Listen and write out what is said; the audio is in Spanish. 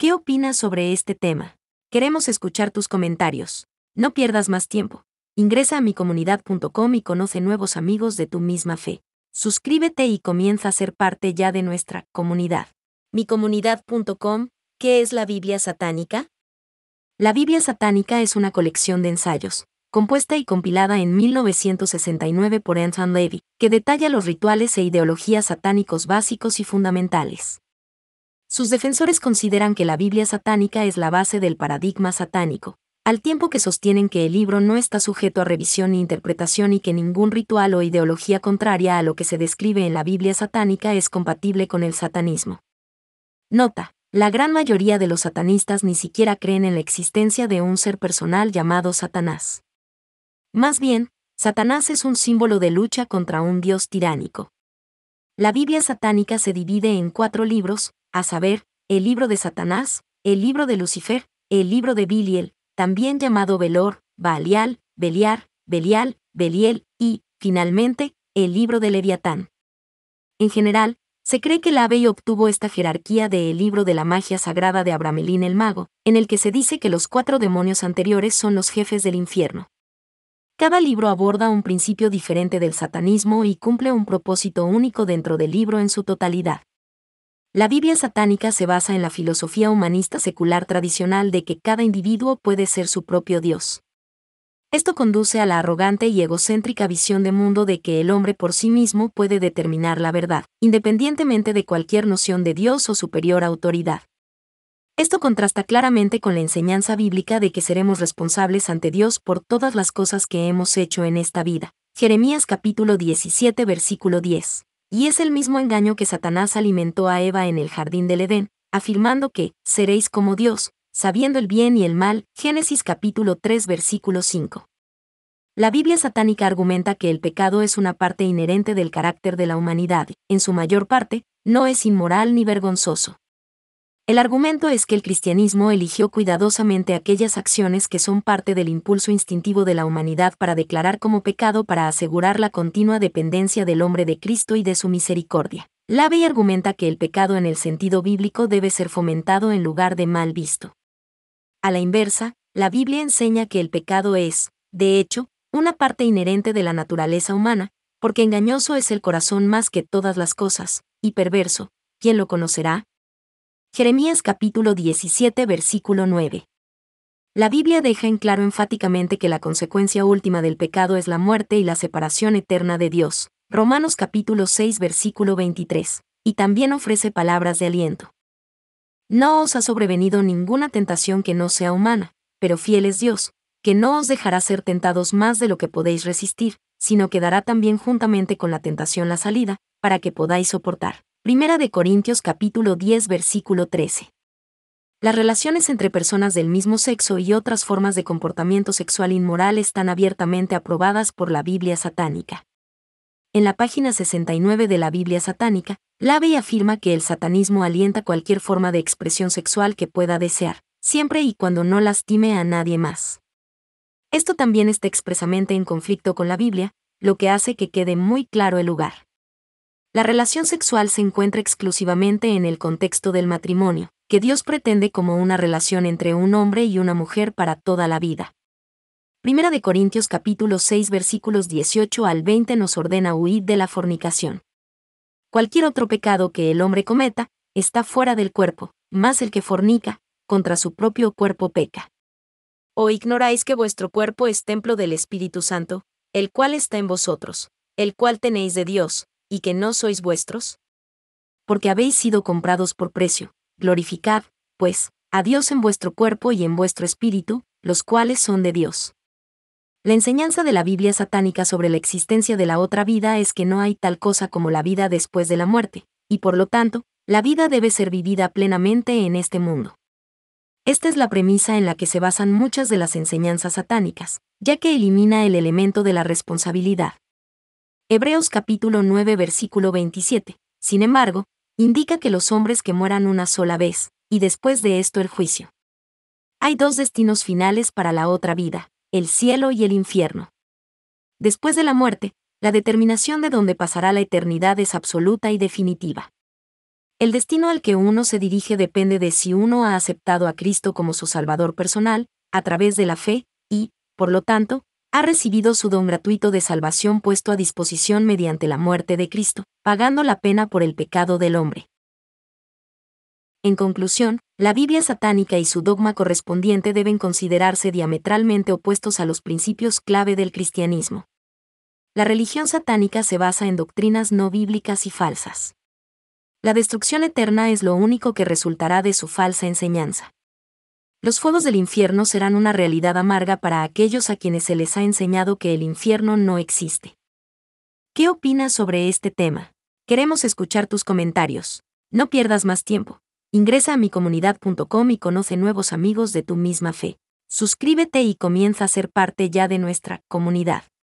¿Qué opinas sobre este tema? Queremos escuchar tus comentarios. No pierdas más tiempo. Ingresa a micomunidad.com y conoce nuevos amigos de tu misma fe. Suscríbete y comienza a ser parte ya de nuestra comunidad. Micomunidad.com, ¿qué es la Biblia satánica? La Biblia satánica es una colección de ensayos, compuesta y compilada en 1969 por Anton Levy, que detalla los rituales e ideologías satánicos básicos y fundamentales. Sus defensores consideran que la Biblia satánica es la base del paradigma satánico, al tiempo que sostienen que el libro no está sujeto a revisión ni e interpretación y que ningún ritual o ideología contraria a lo que se describe en la Biblia satánica es compatible con el satanismo. Nota. La gran mayoría de los satanistas ni siquiera creen en la existencia de un ser personal llamado Satanás. Más bien, Satanás es un símbolo de lucha contra un dios tiránico. La Biblia satánica se divide en cuatro libros, a saber, el libro de Satanás, el libro de Lucifer, el libro de Biliel, también llamado Belor, Baalial, Beliar, Belial, Beliel y, finalmente, el libro de Leviatán. En general, se cree que Lavey obtuvo esta jerarquía de El libro de la magia sagrada de Abramelín el Mago, en el que se dice que los cuatro demonios anteriores son los jefes del infierno. Cada libro aborda un principio diferente del satanismo y cumple un propósito único dentro del libro en su totalidad. La Biblia satánica se basa en la filosofía humanista secular tradicional de que cada individuo puede ser su propio Dios. Esto conduce a la arrogante y egocéntrica visión de mundo de que el hombre por sí mismo puede determinar la verdad, independientemente de cualquier noción de Dios o superior autoridad. Esto contrasta claramente con la enseñanza bíblica de que seremos responsables ante Dios por todas las cosas que hemos hecho en esta vida. Jeremías capítulo 17 versículo 10. Y es el mismo engaño que Satanás alimentó a Eva en el jardín del Edén, afirmando que, seréis como Dios, sabiendo el bien y el mal, Génesis capítulo 3 versículo 5. La Biblia satánica argumenta que el pecado es una parte inherente del carácter de la humanidad, en su mayor parte, no es inmoral ni vergonzoso. El argumento es que el cristianismo eligió cuidadosamente aquellas acciones que son parte del impulso instintivo de la humanidad para declarar como pecado para asegurar la continua dependencia del hombre de Cristo y de su misericordia. Lavey argumenta que el pecado en el sentido bíblico debe ser fomentado en lugar de mal visto. A la inversa, la Biblia enseña que el pecado es, de hecho, una parte inherente de la naturaleza humana, porque engañoso es el corazón más que todas las cosas, y perverso, ¿quién lo conocerá? Jeremías capítulo 17 versículo 9. La Biblia deja en claro enfáticamente que la consecuencia última del pecado es la muerte y la separación eterna de Dios. Romanos capítulo 6 versículo 23. Y también ofrece palabras de aliento. No os ha sobrevenido ninguna tentación que no sea humana, pero fiel es Dios, que no os dejará ser tentados más de lo que podéis resistir, sino que dará también juntamente con la tentación la salida, para que podáis soportar. Primera de Corintios capítulo 10 versículo 13. Las relaciones entre personas del mismo sexo y otras formas de comportamiento sexual inmoral están abiertamente aprobadas por la Biblia satánica. En la página 69 de la Biblia satánica, Lavey afirma que el satanismo alienta cualquier forma de expresión sexual que pueda desear, siempre y cuando no lastime a nadie más. Esto también está expresamente en conflicto con la Biblia, lo que hace que quede muy claro el lugar la relación sexual se encuentra exclusivamente en el contexto del matrimonio, que Dios pretende como una relación entre un hombre y una mujer para toda la vida. Primera de Corintios capítulo 6 versículos 18 al 20 nos ordena huir de la fornicación. Cualquier otro pecado que el hombre cometa, está fuera del cuerpo, más el que fornica, contra su propio cuerpo peca. ¿O ignoráis que vuestro cuerpo es templo del Espíritu Santo, el cual está en vosotros, el cual tenéis de Dios, y que no sois vuestros? Porque habéis sido comprados por precio. Glorificad, pues, a Dios en vuestro cuerpo y en vuestro espíritu, los cuales son de Dios. La enseñanza de la Biblia satánica sobre la existencia de la otra vida es que no hay tal cosa como la vida después de la muerte, y por lo tanto, la vida debe ser vivida plenamente en este mundo. Esta es la premisa en la que se basan muchas de las enseñanzas satánicas, ya que elimina el elemento de la responsabilidad. Hebreos capítulo 9 versículo 27, sin embargo, indica que los hombres que mueran una sola vez, y después de esto el juicio. Hay dos destinos finales para la otra vida, el cielo y el infierno. Después de la muerte, la determinación de dónde pasará la eternidad es absoluta y definitiva. El destino al que uno se dirige depende de si uno ha aceptado a Cristo como su Salvador personal, a través de la fe, y, por lo tanto, ha recibido su don gratuito de salvación puesto a disposición mediante la muerte de Cristo, pagando la pena por el pecado del hombre. En conclusión, la Biblia satánica y su dogma correspondiente deben considerarse diametralmente opuestos a los principios clave del cristianismo. La religión satánica se basa en doctrinas no bíblicas y falsas. La destrucción eterna es lo único que resultará de su falsa enseñanza. Los fuegos del infierno serán una realidad amarga para aquellos a quienes se les ha enseñado que el infierno no existe. ¿Qué opinas sobre este tema? Queremos escuchar tus comentarios. No pierdas más tiempo. Ingresa a micomunidad.com y conoce nuevos amigos de tu misma fe. Suscríbete y comienza a ser parte ya de nuestra comunidad.